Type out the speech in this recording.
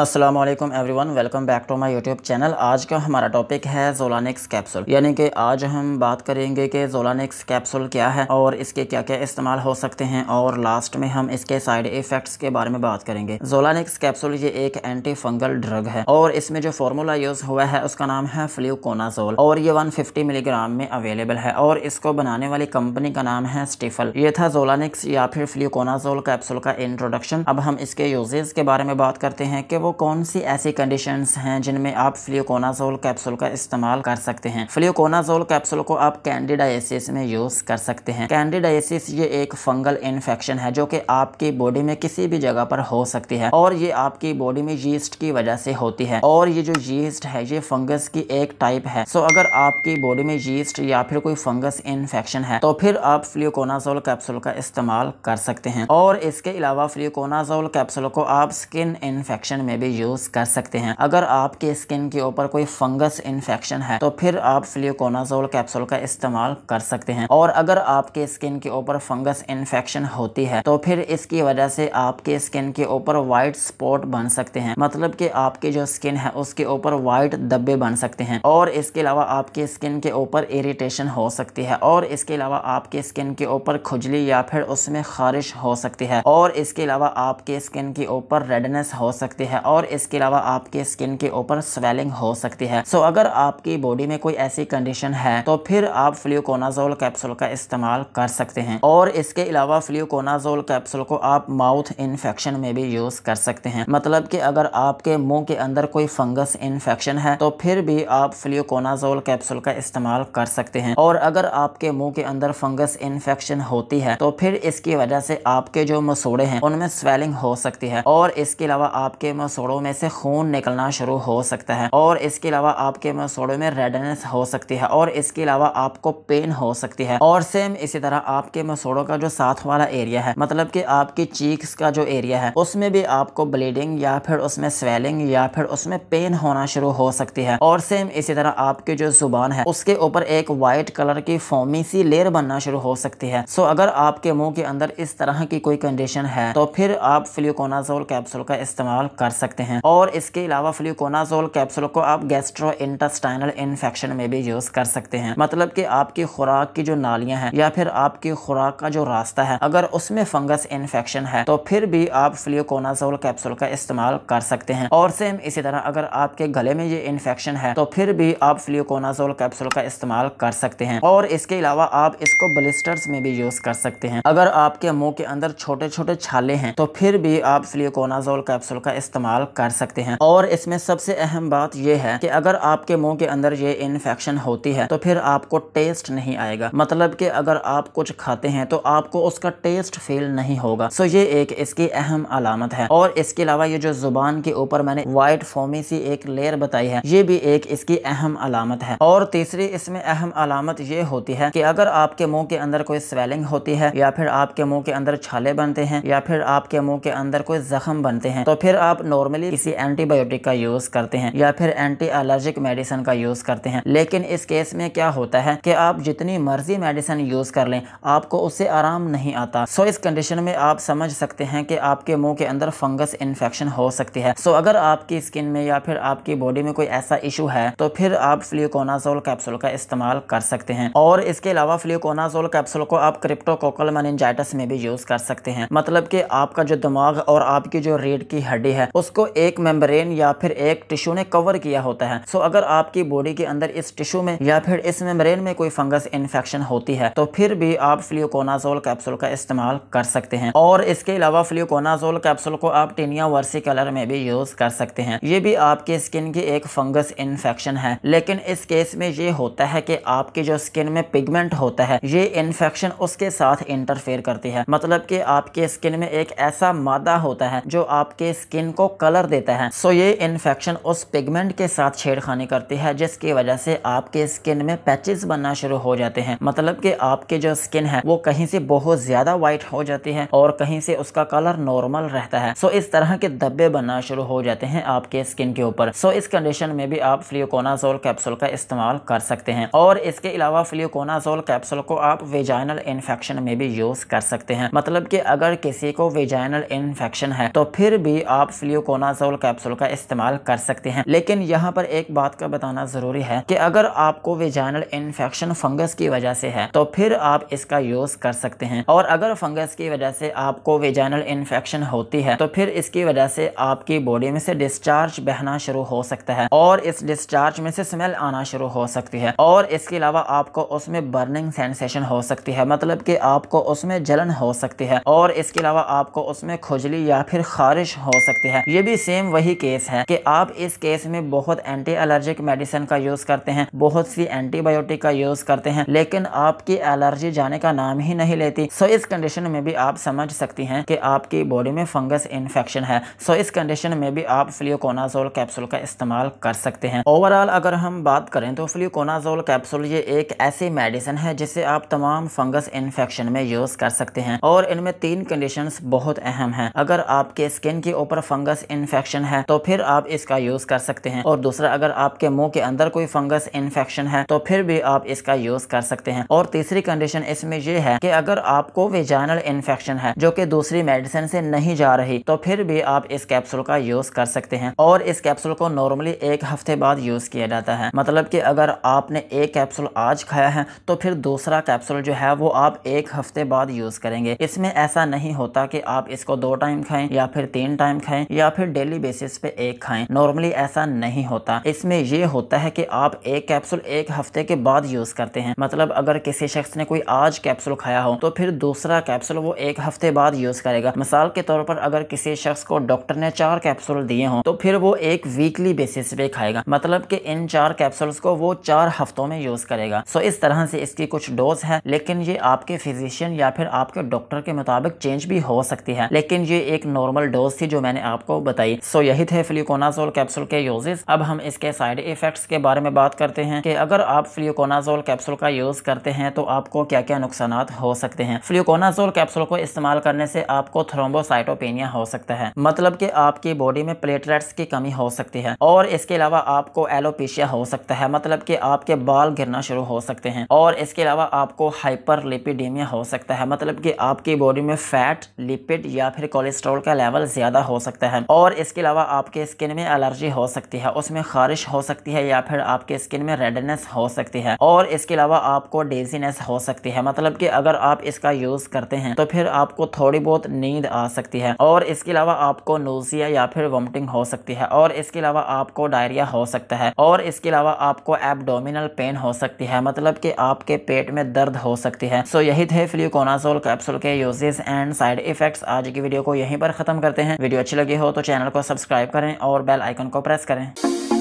Aslam everyone welcome back to my YouTube channel आज का हमारा टॉपिक है जोलानिक्स कैप्सूल यानी कि आज हम बात करेंगे कि जोलानिक्स कैप्सूल क्या है और इसके क्या क्या इस्तेमाल हो सकते हैं और लास्ट में हम इसके साइड इफ़ेक्ट्स के बारे में बात करेंगे जोलानिक्स कैप्सूल ये एक एंटी फंगल ड्रग है और इसमें जो फार्मूला यूज़ हुआ है उसका नाम है फ्लूकोनाजोल और ये वन मिलीग्राम में अवेलेबल है और इसको बनाने वाली कंपनी का नाम है स्टीफल ये था जोलानिक्स या फिर फ्लूकोनाजोल कैप्सूल का इंट्रोडक्शन अब हम इसके यूजेज के बारे में बात करते हैं कि वो कौन सी ऐसी कंडीशन हैं जिनमें आप फ्लियोकोनाजोल कैप्सूल का इस्तेमाल कर सकते हैं फ्लियोकोनाजोल कैप्सूल को आप कैंडिडाइसिस में यूज़ कर सकते हैं कैंडिडाइसिस ये एक फंगल इन्फेक्शन है जो कि आपकी बॉडी में किसी भी जगह पर हो सकती है और ये आपकी बॉडी में यीस्ट की वजह से होती है और ये जो यीस्ट है ये फंगस की एक टाइप है सो अगर आपकी बॉडी में यीस्ट या फिर कोई फंगस इन्फेक्शन है तो फिर आप फ्लियोकोनाजोल कैप्सूल का इस्तेमाल कर सकते हैं और इसके अलावा फ्लियोकोनाजोल कैप्सूल को आप स्किन इन्फेक्शन में में भी यूज कर सकते हैं अगर आपके स्किन के ऊपर कोई फंगस इन्फेक्शन है तो फिर आप फ्लियोकोनाजोल कैप्सूल का इस्तेमाल कर सकते हैं और अगर आपके स्किन के ऊपर फंगस इन्फेक्शन होती है तो फिर इसकी वजह से आपके स्किन के ऊपर वाइट स्पॉट बन सकते हैं मतलब कि आपके जो स्किन है उसके ऊपर वाइट धब्बे बन सकते हैं और इसके अलावा आपके स्किन के ऊपर इरिटेशन हो सकती है और इसके अलावा आपके स्किन के ऊपर खुजली या फिर उसमें खारिश हो सकती है और इसके अलावा आपके स्किन के ऊपर रेडनेस हो सकती है और इसके अलावा आपके स्किन के ऊपर स्वेलिंग हो सकती है सो अगर आपकी बॉडी में कोई ऐसी कंडीशन है तो फिर आप फ्लियोकोनाजोल कैप्सूल का इस्तेमाल कर सकते हैं और इसके अलावा फ्लियोकोनाजोल कैप्सूल को आप माउथ इन्फेक्शन में भी यूज कर सकते हैं मतलब कि अगर आपके मुंह के अंदर कोई फंगस इन्फेक्शन है तो फिर भी आप फ्लियोकोनाजोल कैप्सूल का इस्तेमाल कर सकते हैं और अगर आपके मुंह के अंदर फंगस इन्फेक्शन होती है तो फिर इसकी वजह से आपके जो मसूड़े हैं उनमें स्वेलिंग हो सकती है और इसके अलावा आपके मसूड़े मसोड़ों में से खून निकलना शुरू हो सकता है और इसके अलावा आपके मसोड़ों में रेडनेस हो सकती है और इसके अलावा आपको पेन हो सकती है और सेम इसी तरह आपके मसोड़ों का जो साथ वाला एरिया है मतलब कि आपकी चीक्स का जो एरिया है उसमें भी आपको ब्लीडिंग या फिर उसमें स्वेलिंग या फिर उसमें पेन होना शुरू हो सकती है और सेम इसी तरह आपकी जो जुबान है उसके ऊपर एक व्हाइट कलर की फोमी सी लेयर बनना शुरू हो सकती है सो अगर आपके मुंह के अंदर इस तरह की कोई कंडीशन है तो फिर आप फ्लूकोनाजोल कैप्सूल का इस्तेमाल कर सकते सकते हैं और इसके अलावा फ्लूकोनाजोल कैप्सूल को आप गैस्ट्रो इंटेस्टाइनल इन्फेक्शन में भी यूज कर सकते हैं मतलब कि आपकी खुराक की जो नालियां हैं या फिर आपकी खुराक का जो रास्ता है अगर उसमें फंगस इन्फेक्शन है तो फिर भी आप फ्लूकोनाजोल कैप्सूल का इस्तेमाल कर सकते हैं और सेम इसी तरह अगर आपके गले में ये इन्फेक्शन है तो फिर भी आप फ्लूकोनाजोल कैप्सूल का इस्तेमाल कर सकते हैं और इसके अलावा आप इसको ब्लिस्टर्स में भी यूज कर सकते हैं अगर आपके मुंह के अंदर छोटे छोटे छाले हैं तो फिर भी आप फ्लूकोनाजोल कैप्सूल का इस्तेमाल इस्तेमाल कर सकते हैं और इसमें सबसे अहम बात यह है कि अगर आपके मुंह के अंदर ये इन्फेक्शन होती है तो फिर आपको टेस्ट नहीं आएगा मतलब कि अगर आप कुछ खाते हैं तो आपको उसका टेस्ट फील नहीं होगा सो ये एक इसकी अहम अलामत है और इसके अलावा ये जो जुबान के ऊपर मैंने व्हाइट फोमी सी एक लेयर बताई है ये भी एक इसकी अहम अलामत है और तीसरी इसमें अहम अलामत ये होती है कि अगर आपके मुंह के अंदर कोई स्वेलिंग होती है या फिर आपके मुंह के अंदर छाले बनते हैं या फिर आपके मुंह के अंदर कोई जख्म बनते हैं तो फिर आप नॉर्मली किसी एंटीबायोटिक का यूज़ करते हैं या फिर एंटी एलर्जिक मेडिसिन का यूज़ करते हैं लेकिन इस केस में क्या होता है कि आप जितनी मर्जी मेडिसिन यूज़ कर लें आपको उससे आराम नहीं आता सो इस कंडीशन में आप समझ सकते हैं कि आपके मुंह के अंदर फंगस इन्फेक्शन हो सकती है सो अगर आपकी स्किन में या फिर आपकी बॉडी में कोई ऐसा इशू है तो फिर आप फ्लियोकोनाजोल कैप्सूल का इस्तेमाल कर सकते हैं और इसके अलावा फ्लियोकोनाजोल कैप्सूल को आप क्रिप्टोकोकल मेनिंजाइटिस में भी यूज़ कर सकते हैं मतलब कि आपका जो दिमाग और आपकी जो रीढ़ की हड्डी है उस उसको एक मेम्ब्रेन या फिर एक टिश्यू ने कवर किया होता है सो अगर आपकी बॉडी के अंदर इस टिश्यू में या फिर इस मेम्ब्रेन में कोई फंगस इन्फेक्शन होती है तो फिर भी आप फ्लियोकोनाजोल कैप्सूल का इस्तेमाल कर सकते हैं और इसके अलावा फ्लियोकोनाजोल कैप्सूल को आप टीनिया वर्सी कलर में भी यूज कर सकते हैं ये भी आपके स्किन की एक फंगस इन्फेक्शन है लेकिन इस केस में ये होता है कि आपकी जो स्किन में पिगमेंट होता है ये इन्फेक्शन उसके साथ इंटरफेयर करती है मतलब कि आपके स्किन में एक ऐसा मादा होता है जो आपके स्किन को कलर देता है सो ये इन्फेक्शन उस पिगमेंट के साथ छेड़खानी करती है जिसकी वजह से आपके स्किन में पैचेस बनना शुरू हो जाते हैं मतलब कि आपके जो स्किन है वो कहीं से बहुत ज्यादा व्हाइट हो जाती है और कहीं से उसका कलर नॉर्मल रहता है सो इस तरह के धब्बे बनना शुरू हो जाते हैं आपके स्किन के ऊपर सो इस कंडीशन में भी आप फ्लियोकोनाजोल कैप्सूल का इस्तेमाल कर सकते हैं और इसके अलावा फ्लियोकोनाजोल कैप्सूल को आप वेजाइनल इन्फेक्शन में भी यूज कर सकते हैं मतलब कि अगर किसी को वेजाइनल इन्फेक्शन है तो फिर भी आप फ्लियो कोनाजोल कैप्सूल का इस्तेमाल कर सकते हैं लेकिन यहाँ पर एक बात का बताना ज़रूरी है कि अगर आपको वेजाइनल इन्फेक्शन फंगस की वजह से है तो फिर आप इसका यूज़ कर सकते हैं और अगर फंगस की वजह से आपको वेजाइनल इन्फेक्शन होती है तो फिर इसकी वजह से आपकी बॉडी में से डिस्चार्ज बहना शुरू हो सकता है और इस डिस्चार्ज में से स्मेल आना शुरू हो सकती है और इसके अलावा आपको उसमें बर्निंग सेंसेशन हो सकती है मतलब कि आपको उसमें जलन हो सकती है और इसके अलावा आपको उसमें खुजली या फिर खारिश हो सकती है ये भी सेम वही केस है कि आप इस केस में बहुत एंटी एलर्जिक मेडिसिन का यूज़ करते हैं बहुत सी एंटीबायोटिक का यूज़ करते हैं लेकिन आपकी एलर्जी जाने का नाम ही नहीं लेती सो इस कंडीशन में भी आप समझ सकती हैं कि आपकी बॉडी में फंगस इन्फेक्शन है सो इस कंडीशन में भी आप फ्लियोकोनाजोल कैप्सूल का इस्तेमाल कर सकते हैं ओवरऑल अगर हम बात करें तो फ्लियोकोनाजोल कैप्सूल ये एक ऐसी मेडिसिन है जिसे आप तमाम फंगस इन्फेक्शन में यूज़ कर सकते हैं और इनमें तीन कंडीशन बहुत अहम है अगर आपके स्किन के ऊपर फंगस इन्फेक्शन है तो फिर आप इसका यूज कर सकते हैं और दूसरा अगर आपके मुंह के अंदर कोई फंगस इन्फेक्शन है तो फिर भी आप इसका यूज कर सकते हैं और तीसरी कंडीशन इसमें यह है कि अगर आपको वेजाइनल इन्फेक्शन है जो कि दूसरी मेडिसिन से नहीं जा रही तो फिर भी आप इस कैप्सूल का यूज कर सकते हैं और इस कैप्सूल को नॉर्मली एक हफ्ते बाद यूज किया जाता है मतलब कि अगर आपने एक कैप्सूल आज खाया है तो फिर दूसरा कैप्सूल जो है वो आप एक हफ्ते बाद यूज करेंगे इसमें ऐसा नहीं होता कि आप इसको दो टाइम खाएं या फिर तीन टाइम खाएं या फिर डेली बेसिस पे एक खाएं नॉर्मली ऐसा नहीं होता इसमें ये होता है कि आप एक कैप्सूल एक हफ्ते के बाद यूज करते हैं मतलब अगर किसी शख्स ने कोई आज कैप्सूल खाया हो तो फिर दूसरा कैप्सूल वो एक हफ्ते बाद यूज करेगा मिसाल के तौर पर अगर किसी शख्स को डॉक्टर ने चार कैप्सूल दिए हों तो फिर वो एक वीकली बेसिस पे खाएगा मतलब की इन चार कैप्सूल को वो चार हफ्तों में यूज करेगा सो इस तरह से इसकी कुछ डोज है लेकिन ये आपके फिजिशियन या फिर आपके डॉक्टर के मुताबिक चेंज भी हो सकती है लेकिन ये एक नॉर्मल डोज थी जो मैंने आपको बताई सो यही थे फ्लिकोनाजोल कैप्सूल के यूजेस अब हम इसके साइड इफेक्ट्स के बारे में बात करते हैं कि अगर आप फ्लिकोनाजोल कैप्सूल का यूज करते हैं तो आपको क्या क्या नुकसान हो सकते हैं फ्लिकोनाजोल कैप्सूल को इस्तेमाल करने से आपको थ्रोम्बोसाइटोपेनिया हो सकता है मतलब की आपकी बॉडी में प्लेटलेट्स की कमी हो सकती है और इसके अलावा आपको एलोपेशिया हो सकता है मतलब की आपके बाल गिरना शुरू हो सकते हैं और इसके अलावा आपको हाइपर लिपिडेमिया हो सकता है मतलब की आपकी बॉडी में फैट लिपिड या फिर कोलेस्ट्रॉल का लेवल ज्यादा हो सकता है और इसके अलावा आपके स्किन में एलर्जी हो सकती है उसमें खारिश हो सकती है या फिर आपके स्किन में रेडनेस हो सकती है और इसके अलावा आपको डेजीनेस हो सकती है मतलब कि अगर आप इसका यूज करते हैं तो फिर आपको थोड़ी बहुत नींद आ सकती है और इसके अलावा आपको नोजिया या फिर वॉमिटिंग हो सकती है और इसके अलावा आपको डायरिया हो सकता है और इसके अलावा आपको एबडोमिनल पेन हो सकती है मतलब कि आपके पेट में दर्द हो सकती है सो यही थे फ्लिकोनाजोल कैप्सूल के यूजेस एंड साइड इफेक्ट्स आज की वीडियो को यहीं पर खत्म करते हैं वीडियो अच्छी लगी हो तो तो चैनल को सब्सक्राइब करें और बेल आइकन को प्रेस करें